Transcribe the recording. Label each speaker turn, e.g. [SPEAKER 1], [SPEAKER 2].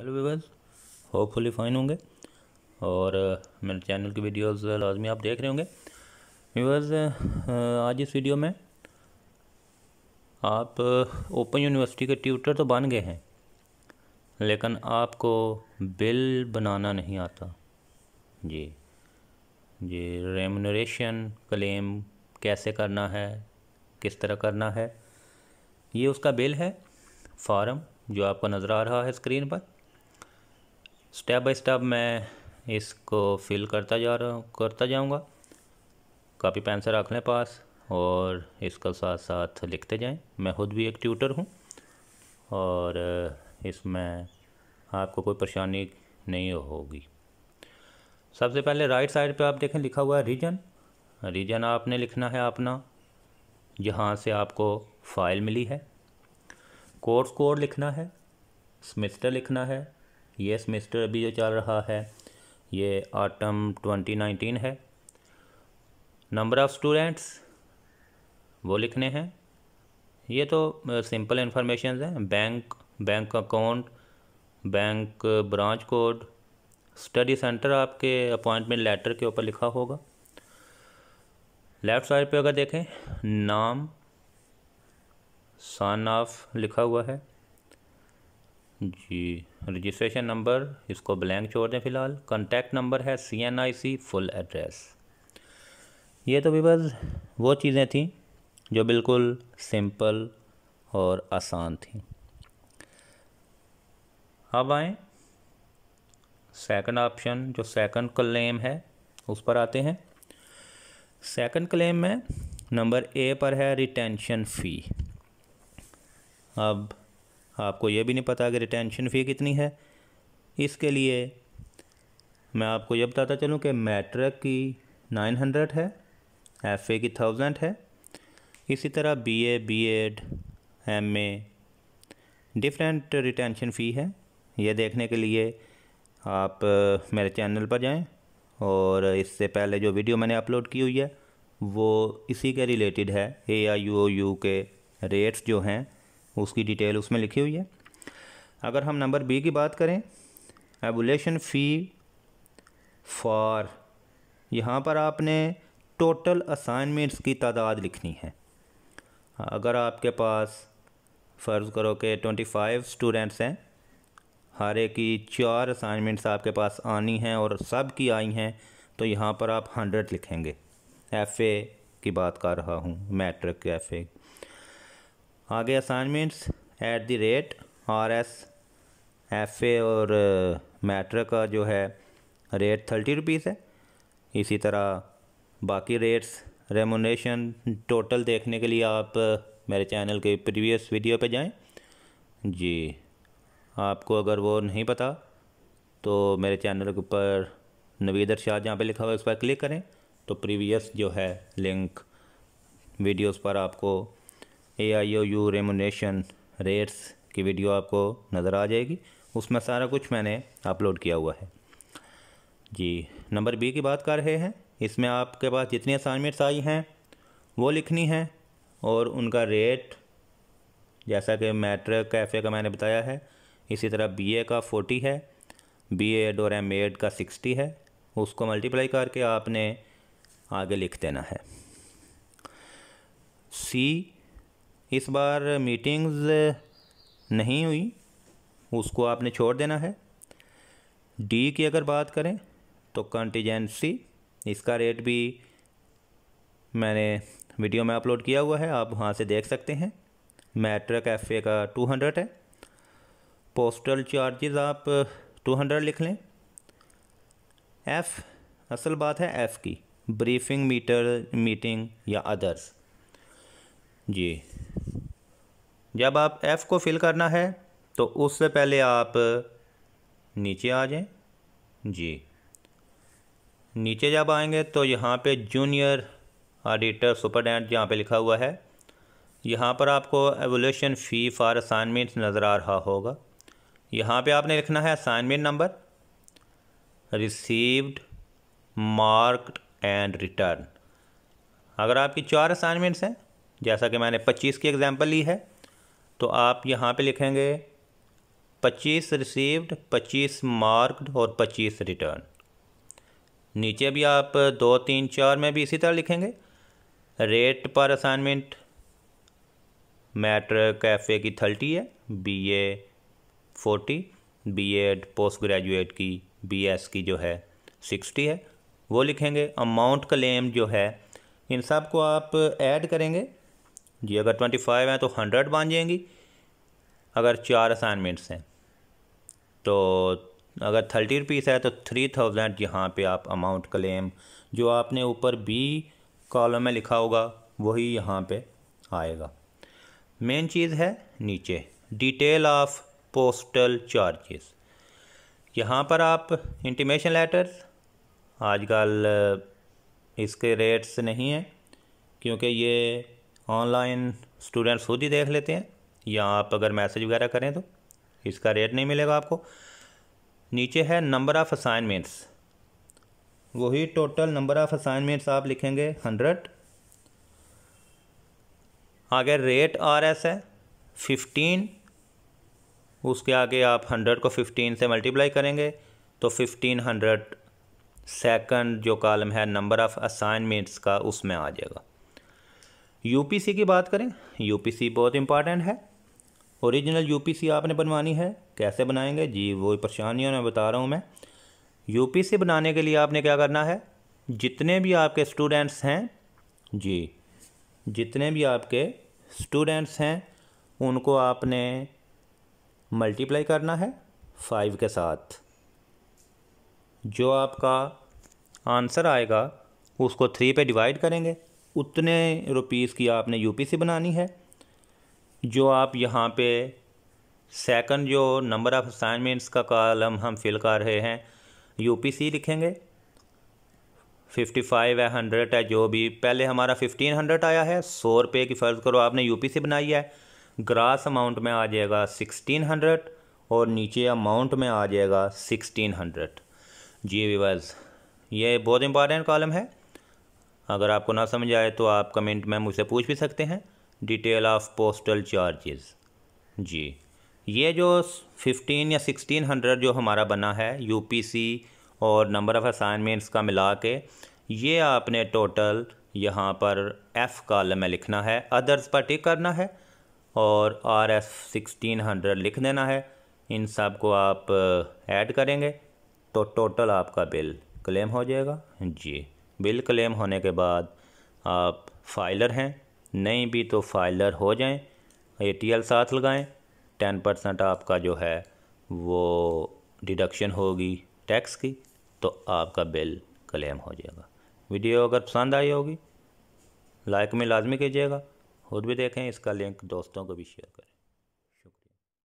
[SPEAKER 1] hello viewers hopefully fine होंगे और uh, मेरे चैनल की वीडियोस uh, लाजमी आप देख रहे होंगे वीवर्स uh, आज इस वीडियो में आप ओपन यूनिवर्सिटी के ट्यूटर तो बन गए हैं लेकिन आपको बिल बनाना नहीं आता जी जी रेमोनरेशन क्लेम कैसे करना है किस तरह करना है ये उसका बिल है फार्म जो आपको नज़र आ रहा है स्क्रीन पर स्टेप बाय स्टेप मैं इसको फिल करता जा रहा हूँ करता जाऊँगा कापी पेंसिल रख लें पास और इसका साथ साथ लिखते जाएं मैं खुद भी एक ट्यूटर हूँ और इसमें आपको कोई परेशानी नहीं होगी सबसे पहले राइट साइड पे आप देखें लिखा हुआ है रीजन रीजन आपने लिखना है अपना जहाँ से आपको फाइल मिली है कोर्स कोड लिखना है सेमेस्टर लिखना है ये सेमेस्टर अभी जो चल रहा है ये आटम 2019 है नंबर ऑफ़ स्टूडेंट्स वो लिखने हैं ये तो सिंपल इन्फॉर्मेशन है bank bank account bank branch code study centre आपके अपॉइंटमेंट लेटर के ऊपर लिखा होगा लेफ़्ट साइड पे अगर देखें नाम सन ऑफ लिखा हुआ है जी रजिस्ट्रेशन नंबर इसको ब्लैंक छोड़ दें फ़िलहाल कॉन्टैक्ट नंबर है C N I C full address ये तो बस वो चीज़ें थी जो बिल्कुल सिंपल और आसान थी अब आए सेकंड ऑप्शन जो सेकंड क्लेम है उस पर आते हैं सेकंड क्लेम में नंबर ए पर है रिटेंशन फ़ी अब आपको ये भी नहीं पता कि रिटेंशन फ़ी कितनी है इसके लिए मैं आपको ये बताता चलूँ कि मैट्रिक की नाइन हंड्रेड है एफ ए की थाउजेंड है इसी तरह B A B Ed M A different retention fee है ये देखने के लिए आप मेरे चैनल पर जाएं और इससे पहले जो वीडियो मैंने अपलोड की हुई है वो इसी के रिलेटेड है A I U O U के रेट्स जो हैं उसकी डिटेल उसमें लिखी हुई है अगर हम नंबर बी की बात करें एबुलेशन फ़ी फॉर यहाँ पर आपने टोटल असाइनमेंट्स की तादाद लिखनी है अगर आपके पास फ़र्ज़ करो कि ट्वेंटी फ़ाइव स्टूडेंट्स हैं हर एक की चार असाइनमेंट्स आपके पास आनी हैं और सब की आई हैं तो यहाँ पर आप हंड्रेड लिखेंगे एफ़ ए की बात कर रहा हूँ मैट्रिक के एफ़ ए आगे assignments at the rate R S F A और मैट्रा uh, का जो है रेट थर्टी रुपीज़ है इसी तरह बाकी रेट्स रेमोनेशन टोटल देखने के लिए आप uh, मेरे चैनल के प्रीवियस वीडियो पे जाएं जी आपको अगर वो नहीं पता तो मेरे चैनल के ऊपर नवीदर शाह जहाँ पे लिखा हुआ है उस पर क्लिक करें तो प्रीवियस जो है लिंक वीडियोस पर आपको A I O U remuneration rates की वीडियो आपको नज़र आ जाएगी उसमें सारा कुछ मैंने अपलोड किया हुआ है जी नंबर बी की बात कर रहे हैं इसमें आपके पास जितनी असाइनमेंट्स आई हैं वो लिखनी हैं और उनका रेट जैसा कि मैट्रिक कैफ़े का मैंने बताया है इसी तरह बीए का फोर्टी है बी एड और एम एड का सिक्सटी है उसको मल्टीप्लाई करके आपने आगे लिख देना है सी इस बार मीटिंग्स नहीं हुई उसको आपने छोड़ देना है डी की अगर बात करें तो कंटीजेंसी इसका रेट भी मैंने वीडियो में अपलोड किया हुआ है आप वहाँ से देख सकते हैं मैट्रिक एफ का टू हंड्रेड है पोस्टल चार्जेस आप टू हंड्रेड लिख लें एफ़ असल बात है एफ़ की ब्रीफिंग मीटर मीटिंग या अदर्स जी जब आप एफ़ को फिल करना है तो उससे पहले आप नीचे आ जाएं जी नीचे जब आएंगे तो यहाँ पे जूनियर ऑडिटर सुपरडेंट यहाँ पे लिखा हुआ है यहाँ पर आपको एवोल्यूशन फ़ी फॉर असाइनमेंट नज़र आ रहा होगा यहाँ पे आपने लिखना है assignment number received marked and return अगर आपकी चार असाइनमेंट्स हैं जैसा कि मैंने 25 की एग्ज़ाम्पल ली है तो आप यहाँ पे लिखेंगे पच्चीस रिसीव्ड पच्चीस मार्क्ड और पच्चीस रिटर्न नीचे भी आप दो तीन चार में भी इसी तरह लिखेंगे रेट पर असाइनमेंट मैटर कैफ़े की थर्टी है B A forty B Ed post graduate की बी एस की जो है सिक्सटी है वो लिखेंगे अमाउंट क्लेम जो है इन सब को आप ऐड करेंगे जी अगर ट्वेंटी फाइव हैं तो हंड्रेड बन जाएंगी अगर चार असाइनमेंट्स हैं तो अगर थर्टी रुपीस है तो थ्री थाउजेंड यहाँ पर आप अमाउंट क्लेम जो आपने ऊपर बी कॉलम में लिखा होगा वही यहाँ पे आएगा मेन चीज़ है नीचे डिटेल ऑफ पोस्टल चार्जेस यहाँ पर आप इंटीमेशन लेटर आजकल इसके रेट्स नहीं हैं क्योंकि ये ऑनलाइन स्टूडेंट्स खुद ही देख लेते हैं या आप अगर मैसेज वगैरह करें तो इसका रेट नहीं मिलेगा आपको नीचे है नंबर ऑफ़ असाइनमेंट्स वही टोटल नंबर ऑफ़ असाइनमेंट्स आप लिखेंगे हंड्रेड आगे रेट आर एस है फिफ्टीन उसके आगे आप हंड्रेड को फिफ्टीन से मल्टीप्लाई करेंगे तो फिफ्टीन हंड्रेड सेकेंड जो कॉलम है नंबर ऑफ़ असाइनमेंट्स का उसमें आ जाएगा यूपीसी की बात करें यूपीसी बहुत इंपॉर्टेंट है ओरिजिनल यूपीसी आपने बनवानी है कैसे बनाएंगे जी वो परेशानियों में बता रहा हूँ मैं यूपीसी बनाने के लिए आपने क्या करना है जितने भी आपके स्टूडेंट्स हैं जी जितने भी आपके स्टूडेंट्स हैं उनको आपने मल्टीप्लाई करना है फाइव के साथ जो आपका आंसर आएगा उसको थ्री पे डिवाइड करेंगे उतने रुपीज़ की आपने पी सी बनानी है जो आप यहाँ पे सेकंड जो नंबर ऑफ़ असाइनमेंट्स का कॉलम हम फिल कर रहे हैं यूपीसी लिखेंगे फिफ्टी फाइव है हंड्रेड है जो भी पहले हमारा फिफ्टीन हंड्रेड आया है सौ रुपये की फ़र्ज़ करो आपने पी सी बनाई है ग्रास अमाउंट में आ जाएगा सिक्सटीन हंड्रेड और नीचे अमाउंट में आ जाएगा सिक्सटीन हंड्रेड जी विवर्स ये बहुत इंपॉर्टेंट कॉलम है अगर आपको ना समझ आए तो आप कमेंट में मुझसे पूछ भी सकते हैं डिटेल ऑफ पोस्टल चार्जेस जी ये जो फिफ्टीन या सिक्सटीन हंड्रेड जो हमारा बना है यूपीसी और नंबर ऑफ़ असाइनमेंट्स का मिला के ये आपने टोटल यहाँ पर एफ़ कॉलम में लिखना है अदर्स पर टिक करना है और आर एफ सिक्सटीन हंड्रेड लिख देना है इन सब को आप ऐड करेंगे तो टोटल आपका बिल क्लेम हो जाएगा जी बिल क्लेम होने के बाद आप फाइलर हैं नहीं भी तो फाइलर हो जाएं एटीएल साथ लगाएं टेन परसेंट आपका जो है वो डिडक्शन होगी टैक्स की तो आपका बिल क्लेम हो जाएगा वीडियो अगर पसंद आई होगी लाइक में लाजमी कीजिएगा खुद भी देखें इसका लिंक दोस्तों को भी शेयर करें